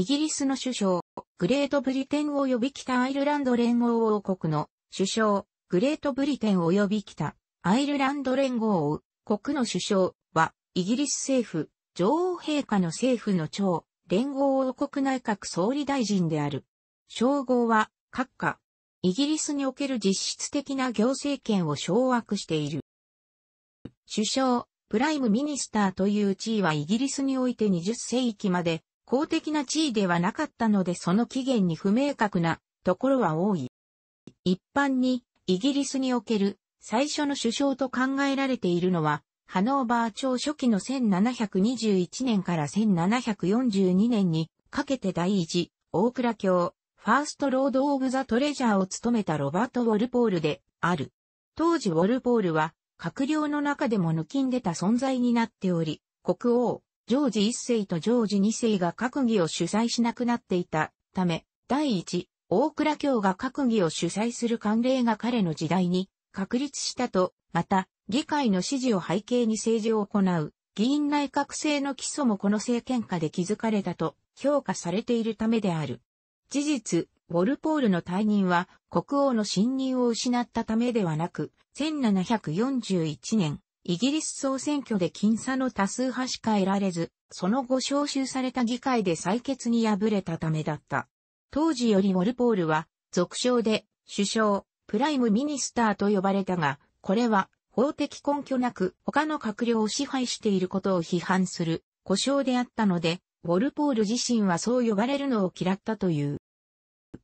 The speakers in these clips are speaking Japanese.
イギリスの首相、グレートブリテン及び北アイルランド連合王国の首相、グレートブリテン及び北アイルランド連合王国の首相は、イギリス政府、女王陛下の政府の長、連合王国内閣総理大臣である。称号は、閣下。イギリスにおける実質的な行政権を掌握している。首相、プライムミニスターという地位はイギリスにおいて20世紀まで公的な地位ではなかったのでその起源に不明確なところは多い。一般にイギリスにおける最初の首相と考えられているのはハノーバー朝初期の1721年から1742年にかけて第一大倉卿ファーストロード・オブ・ザ・トレジャーを務めたロバート・ウォルポールである。当時ウォルポールは閣僚の中でも抜きんでた存在になっており、国王、ジョージ1世とジョージ2世が閣議を主催しなくなっていたため、第一、大倉教が閣議を主催する慣例が彼の時代に確立したと、また、議会の指示を背景に政治を行う、議員内閣制の基礎もこの政権下で築かれたと評価されているためである。事実、ウォルポールの退任は国王の信任を失ったためではなく、1741年、イギリス総選挙で僅差の多数派しか得られず、その後招集された議会で採決に敗れたためだった。当時よりウォルポールは、俗称で、首相、プライムミニスターと呼ばれたが、これは、法的根拠なく他の閣僚を支配していることを批判する、故障であったので、ウォルポール自身はそう呼ばれるのを嫌ったという。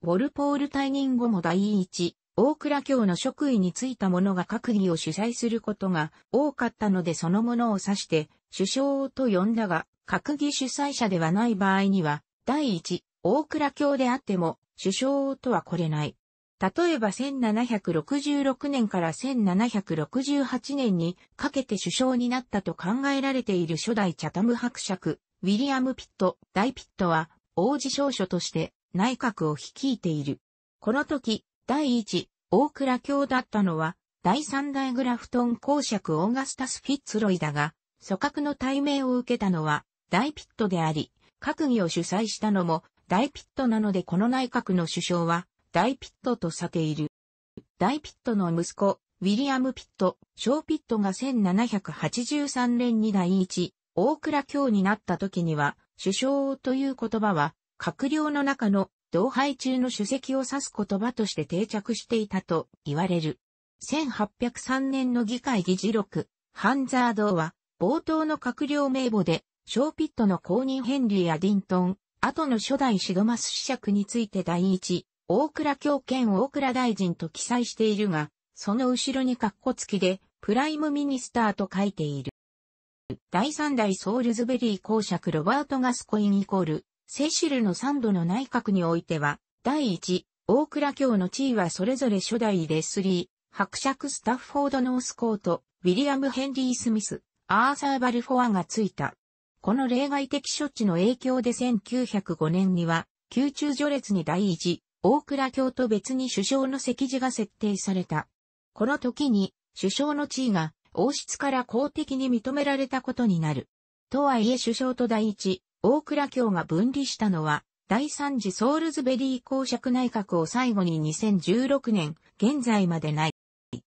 ウォルポール退任後も第一、大倉教の職位についた者が閣議を主催することが多かったのでそのものを指して首相と呼んだが、閣議主催者ではない場合には、第一、大倉教であっても首相とはこれない。例えば1766年から1768年にかけて首相になったと考えられている初代チャタム伯爵、ウィリアム・ピット、大ピットは王子少書として内閣を率いている。この時、第一、大倉卿だったのは、第三代グラフトン公爵オーガスタス・フィッツロイだが、組閣の対名を受けたのは、大ピットであり、閣議を主催したのも、大ピットなのでこの内閣の首相は、大ピットとさている。大ピットの息子、ウィリアム・ピット、ショー・ピットが1783年に第一、大倉卿になった時には、首相という言葉は、閣僚の中の同輩中の主席を指す言葉として定着していたと言われる。1803年の議会議事録、ハンザードは、冒頭の閣僚名簿で、ショーピットの公認ヘンリー・やディントン、後の初代シドマス子爵について第一、大倉教兼大倉大臣と記載しているが、その後ろに括弧付きで、プライムミニスターと書いている。第三代ソールズベリー公爵ロバート・ガスコインイコール、セシルの3度の内閣においては、第1、大倉教の地位はそれぞれ初代レスリー、伯爵スタッフォード・ノースコート、ウィリアム・ヘンリー・スミス、アーサー・バルフォアがついた。この例外的処置の影響で1905年には、宮中序列に第一、大倉教と別に首相の席次が設定された。この時に、首相の地位が王室から公的に認められたことになる。とはいえ首相と第一、大倉卿が分離したのは、第三次ソールズベリー公爵内閣を最後に2016年、現在までない。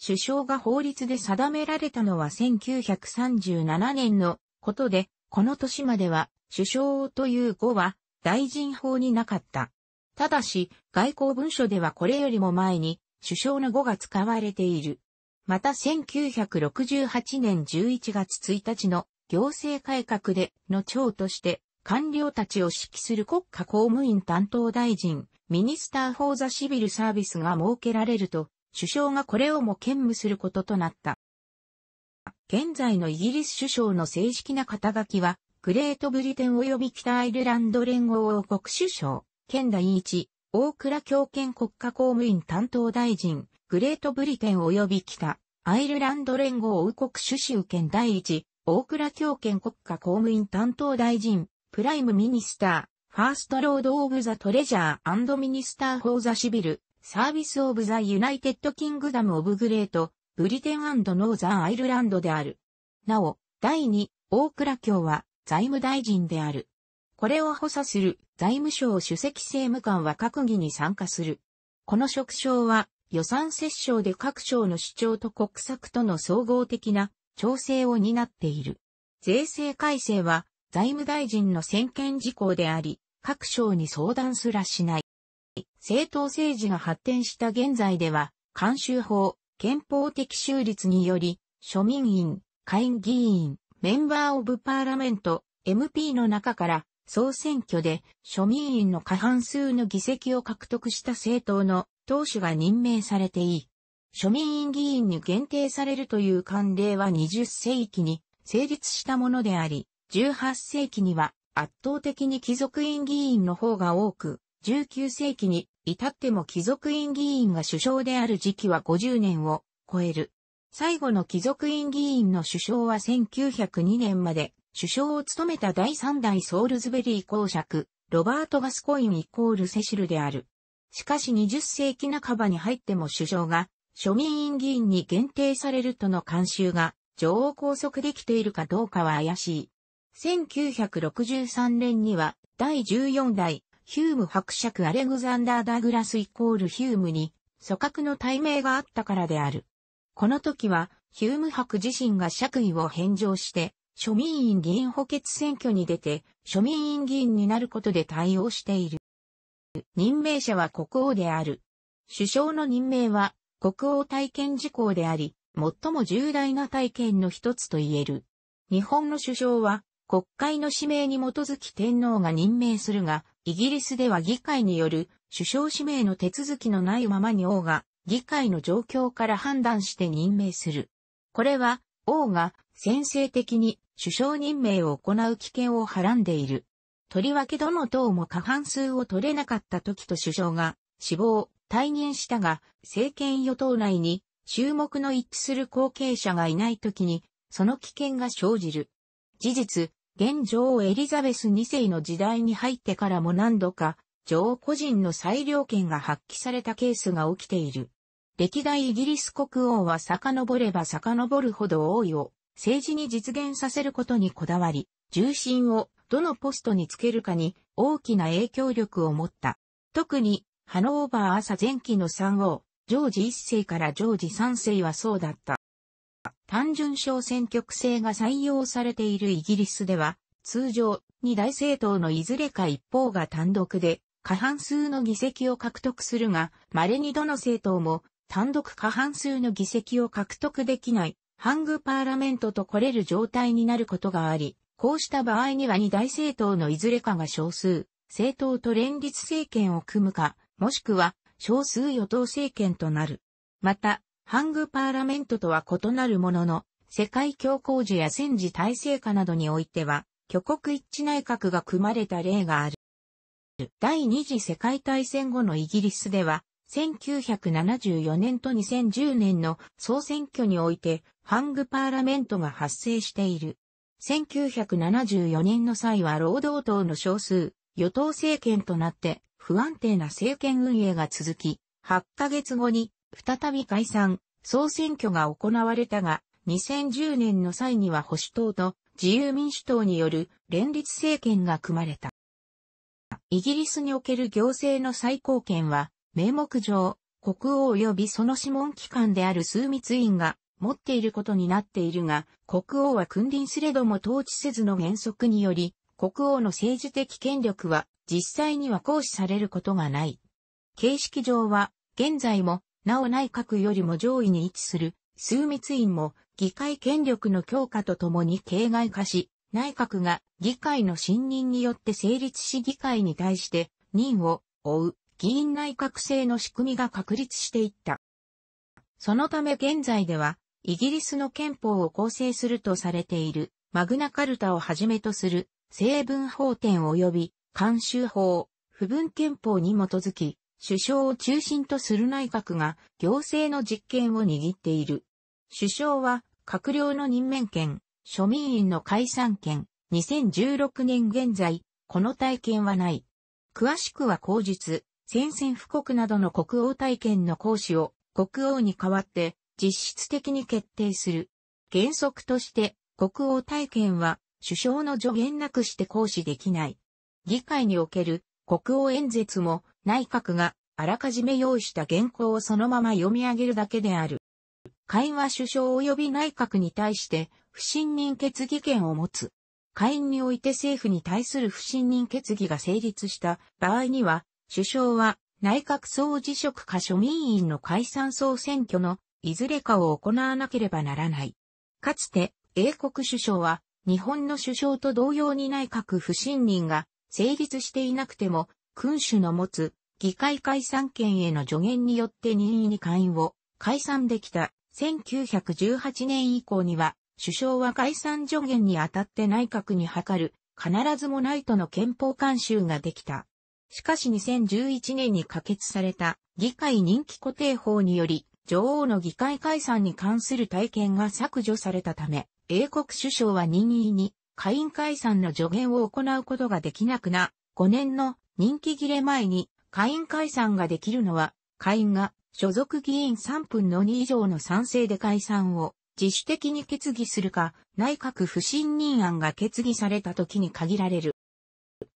首相が法律で定められたのは1937年のことで、この年までは首相という語は大臣法になかった。ただし、外交文書ではこれよりも前に首相の語が使われている。また1968年11月1日の行政改革での長として官僚たちを指揮する国家公務員担当大臣、ミニスター・フォー・ザ・シビル・サービスが設けられると、首相がこれをも兼務することとなった。現在のイギリス首相の正式な肩書きは、グレートブリテン及び北アイルランド連合王国首相、県第一、大倉強権国家公務員担当大臣、グレートブリテン及び北、アイルランド連合王国首相県第一、大倉強権国家公務員担当大臣、プライムミニスター、ファーストロードオブザトレジャーミニスターフォーザシビル、サービスオブザユナイテッドキングダムオブグレート、ブリテンノーザンアイルランドである。なお、第2、大倉卿は財務大臣である。これを補佐する財務省主席政務官は閣議に参加する。この職称は予算折衝で各省の主張と国策との総合的な調整を担っている。税制改正は財務大臣の専権事項であり、各省に相談すらしない。政党政治が発展した現在では、監修法、憲法的修律により、庶民員、下院議員、メンバーオブパーラメント、MP の中から、総選挙で庶民員の過半数の議席を獲得した政党の党首が任命されていい。庶民員議員に限定されるという慣例は20世紀に成立したものであり、18世紀には圧倒的に貴族院議員の方が多く、19世紀に至っても貴族院議員が首相である時期は50年を超える。最後の貴族院議員の首相は1902年まで首相を務めた第3代ソールズベリー公爵、ロバート・ガスコインイコールセシルである。しかし20世紀半ばに入っても首相が庶民院議員に限定されるとの慣習が女王拘束できているかどうかは怪しい。1963年には第14代ヒューム伯爵アレグザンダー・ダグラスイコールヒュームに組閣の対名があったからである。この時はヒューム伯自身が爵位を返上して庶民院議員補欠選挙に出て庶民院議員になることで対応している。任命者は国王である。首相の任命は国王体験事項であり、最も重大な体験の一つと言える。日本の首相は国会の指名に基づき天皇が任命するが、イギリスでは議会による首相指名の手続きのないままに王が議会の状況から判断して任命する。これは王が先制的に首相任命を行う危険をはらんでいる。とりわけどの党も過半数を取れなかった時と首相が死亡、退任したが政権与党内に注目の一致する後継者がいない時にその危険が生じる。事実、現女王エリザベス2世の時代に入ってからも何度か、女王個人の裁量権が発揮されたケースが起きている。歴代イギリス国王は遡れば遡るほど王位を政治に実現させることにこだわり、重心をどのポストにつけるかに大きな影響力を持った。特に、ハノーバー朝前期の3王、ジョージ1世からジョージ3世はそうだった。単純小選挙区制が採用されているイギリスでは、通常、二大政党のいずれか一方が単独で、過半数の議席を獲得するが、稀にどの政党も単独過半数の議席を獲得できない、ハングパーラメントと来れる状態になることがあり、こうした場合には二大政党のいずれかが少数、政党と連立政権を組むか、もしくは少数与党政権となる。また、ハングパーラメントとは異なるものの、世界恐慌時や戦時体制下などにおいては、挙国一致内閣が組まれた例がある。第二次世界大戦後のイギリスでは、1974年と2010年の総選挙において、ハングパーラメントが発生している。1974年の際は労働党の少数、与党政権となって、不安定な政権運営が続き、8ヶ月後に再び解散、総選挙が行われたが、2010年の際には保守党と自由民主党による連立政権が組まれた。イギリスにおける行政の最高権は、名目上、国王及びその諮問機関である枢密院が持っていることになっているが、国王は君臨すれども統治せずの原則により、国王の政治的権力は実際には行使されることがない。形式上は現在もなお内閣よりも上位に位置する枢密院も議会権力の強化とともに形骸化し、内閣が議会の信任によって成立し議会に対して任を追う議員内閣制の仕組みが確立していった。そのため現在ではイギリスの憲法を構成するとされているマグナカルタをはじめとする成文法典及び慣習法、不分憲法に基づき首相を中心とする内閣が行政の実権を握っている。首相は閣僚の任免権、庶民院の解散権、2016年現在、この体験はない。詳しくは口述、宣戦布告などの国王体験の行使を国王に代わって実質的に決定する。原則として国王体験は首相の助言なくして行使できない。議会における国王演説も内閣があらかじめ用意した原稿をそのまま読み上げるだけである。会話首相及び内閣に対して不信任決議権を持つ。会員において政府に対する不信任決議が成立した場合には、首相は内閣総辞職か庶民員の解散総選挙のいずれかを行わなければならない。かつて英国首相は日本の首相と同様に内閣不信任が成立していなくても君主の持つ議会解散権への助言によって任意に会員を解散できた1918年以降には首相は解散助言にあたって内閣に諮る必ずもないとの憲法監修ができた。しかし2011年に可決された議会任期固定法により女王の議会解散に関する体験が削除されたため英国首相は任意に会員解散の助言を行うことができなくな5年の任期切れ前に会員解散ができるのは、会員が所属議員3分の2以上の賛成で解散を自主的に決議するか、内閣不信任案が決議された時に限られる。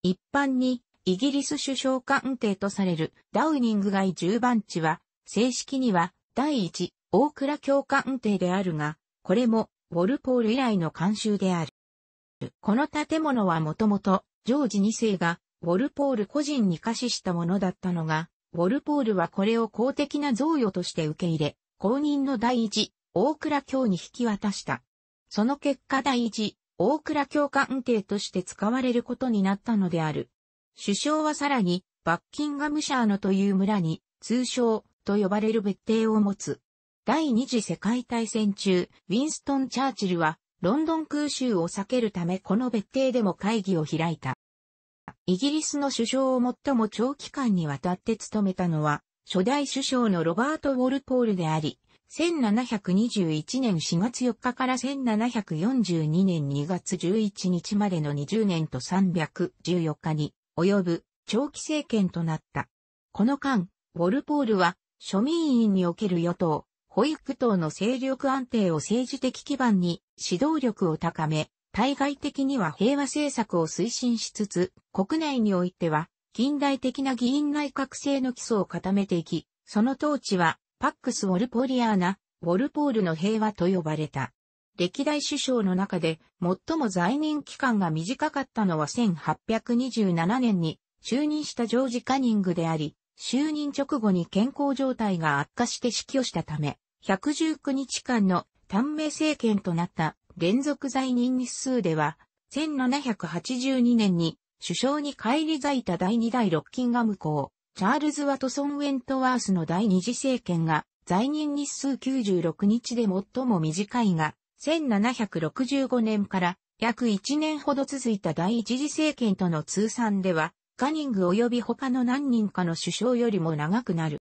一般に、イギリス首相官邸とされるダウニング街10番地は、正式には第1、大倉教官邸であるが、これもウォルポール以来の慣習である。この建物はもともと、ジョージ2世がウォルポール個人に課ししたものだったのが、ウォルポールはこれを公的な贈与として受け入れ、公認の第一、大倉教に引き渡した。その結果第一、大倉教官邸として使われることになったのである。首相はさらに、バッキンガムシャーノという村に、通称、と呼ばれる別邸を持つ。第二次世界大戦中、ウィンストン・チャーチルは、ロンドン空襲を避けるためこの別邸でも会議を開いた。イギリスの首相を最も長期間にわたって務めたのは、初代首相のロバート・ウォルポールであり、1721年4月4日から1742年2月11日までの20年と314日に及ぶ長期政権となった。この間、ウォルポールは庶民院における与党、保育党の勢力安定を政治的基盤に指導力を高め、対外的には平和政策を推進しつつ、国内においては、近代的な議員内閣制の基礎を固めていき、その統治は、パックス・ウォルポリアーナ、ウォルポールの平和と呼ばれた。歴代首相の中で最も在任期間が短かったのは1827年に就任したジョージ・カニングであり、就任直後に健康状態が悪化して死去したため、119日間の短命政権となった連続在任日数では、1782年に首相に返り咲いた第2代ロッキンガム公、チャールズ・ワトソン・ウェントワースの第二次政権が、在任日数96日で最も短いが、1765年から約1年ほど続いた第一次政権との通算では、ガニング及び他の何人かの首相よりも長くなる。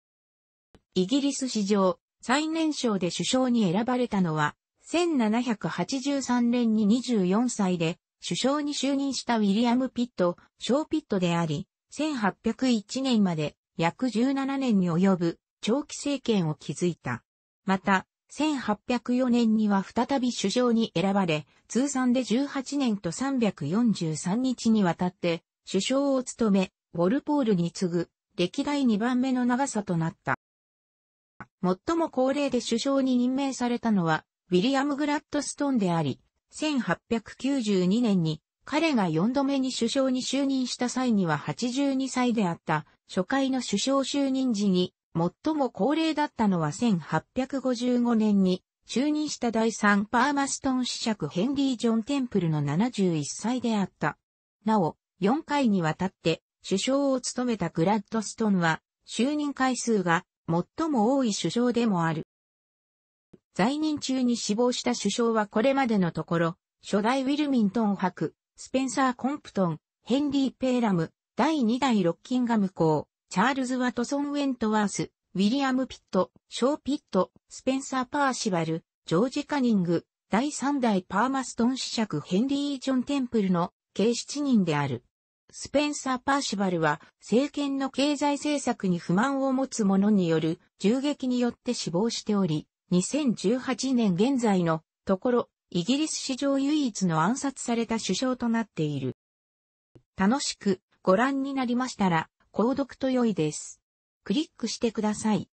イギリス史上、最年少で首相に選ばれたのは、1783年に24歳で首相に就任したウィリアム・ピット、ショー・ピットであり、1801年まで約17年に及ぶ長期政権を築いた。また、1804年には再び首相に選ばれ、通算で18年と343日にわたって首相を務め、ウォルポールに次ぐ歴代2番目の長さとなった。最も高齢で首相に任命されたのはウィリアム・グラッドストンであり、1892年に彼が4度目に首相に就任した際には82歳であった初回の首相就任時に最も高齢だったのは1855年に就任した第3パーマストン子爵ヘンリー・ジョン・テンプルの71歳であった。なお、4回にわたって首相を務めたグラッドストンは就任回数が最も多い首相でもある。在任中に死亡した首相はこれまでのところ、初代ウィルミントン伯、スペンサー・コンプトン、ヘンリー・ペーラム、第2代ロッキンガム公、チャールズ・ワトソン・ウェントワース、ウィリアム・ピット、ショー・ピット、スペンサー・パーシバル、ジョージ・カニング、第3代パーマストン子爵ヘンリー・ジョン・テンプルの計7人である。スペンサー・パーシバルは政権の経済政策に不満を持つ者による銃撃によって死亡しており、2018年現在のところ、イギリス史上唯一の暗殺された首相となっている。楽しくご覧になりましたら、購読と良いです。クリックしてください。